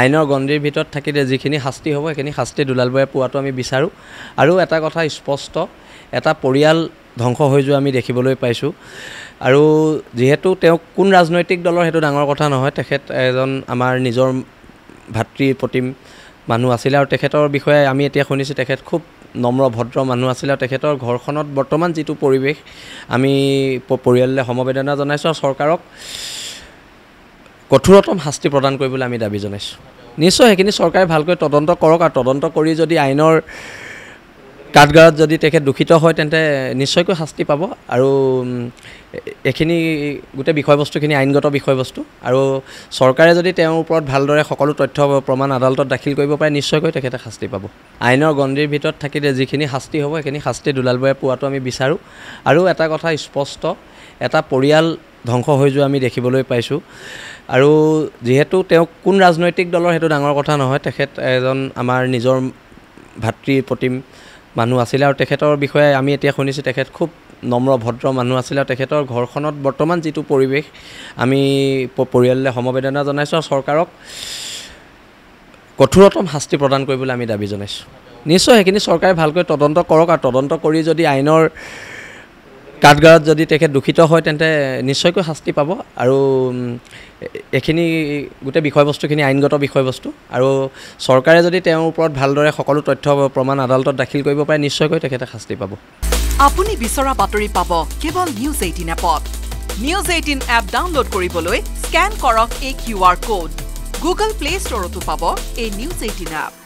আইনৰ গণ্ডীৰ ভিতৰত থাকিলে যিখিনি শাস্তি হ'ব সেইখিনি শাস্তি দোলালবয়ে পোৱাটো আমি বিচাৰোঁ আৰু এটা কথা স্পষ্ট এটা পৰিয়াল ধ্বংস হৈ যোৱা আমি দেখিবলৈ পাইছোঁ আৰু যিহেতু তেওঁ কোন ৰাজনৈতিক দলৰ সেইটো ডাঙৰ কথা নহয় তেখেত এজন আমাৰ নিজৰ ভাতৃ প্ৰতিম মানুহ আছিলে আৰু তেখেতৰ বিষয়ে আমি এতিয়া শুনিছোঁ তেখেত খুব নম্ৰ ভদ্ৰ মানুহ আছিলে আৰু তেখেতৰ ঘৰখনত বৰ্তমান যিটো পৰিৱেশ আমি পৰিয়াললৈ সমবেদনা জনাইছোঁ আৰু চৰকাৰক কঠোৰতম শাস্তি প্ৰদান কৰিবলৈ আমি দাবী জনাইছোঁ নিশ্চয় সেইখিনি চৰকাৰে ভালকৈ তদন্ত কৰক আৰু তদন্ত কৰি যদি আইনৰ কাঠগাৰত যদি তেখেত দূষিত হয় তেন্তে নিশ্চয়কৈ শাস্তি পাব আৰু এইখিনি গোটেই বিষয়বস্তুখিনি আইনগত বিষয়বস্তু আৰু চৰকাৰে যদি তেওঁৰ ওপৰত ভালদৰে সকলো তথ্য প্ৰমাণ আদালতত দাখিল কৰিব পাৰে নিশ্চয়কৈ তেখেতে শাস্তি পাব আইনৰ গণ্ডিৰ ভিতৰত থাকিলে যিখিনি শাস্তি হ'ব সেইখিনি শাস্তি দুলালবয়ে পোৱাটো আমি বিচাৰোঁ আৰু এটা কথা স্পষ্ট এটা পৰিয়াল ধ্বংস হৈ যোৱা আমি দেখিবলৈ পাইছোঁ আৰু যিহেতু তেওঁ কোন ৰাজনৈতিক দলৰ সেইটো ডাঙৰ কথা নহয় তেখেত এজন আমাৰ নিজৰ ভাতৃ প্ৰতিম মানুহ আছিলে আৰু তেখেতৰ বিষয়ে আমি এতিয়া শুনিছোঁ তেখেত খুব নম্ৰ ভদ্ৰ মানুহ আছিলে আৰু তেখেতৰ ঘৰখনত বৰ্তমান যিটো পৰিৱেশ আমি পৰিয়াললৈ সমবেদনা জনাইছোঁ আৰু চৰকাৰক কঠোৰতম শাস্তি প্ৰদান কৰিবলৈ আমি দাবী জনাইছোঁ নিশ্চয় সেইখিনি চৰকাৰে ভালকৈ তদন্ত কৰক আৰু তদন্ত কৰি যদি আইনৰ কাঠগড়ত যদি তেখেত দূষিত হয় তেন্তে নিশ্চয়কৈ শাস্তি পাব আৰু এইখিনি গোটেই বিষয়বস্তুখিনি আইনগত বিষয়বস্তু আৰু চৰকাৰে যদি তেওঁৰ ওপৰত ভালদৰে সকলো তথ্য প্ৰমাণ আদালতত দাখিল কৰিব পাৰে নিশ্চয়কৈ তেখেতে শাস্তি পাব আপুনি বিচৰা বাতৰি পাব কেৱল নিউজ এইটিন এপত নিউজ এইটিন এপ ডাউনলোড কৰিবলৈ স্কেন কৰক এই Q R code Google Play ষ্টৰতো পাব এই নিউজ এইটিন এপ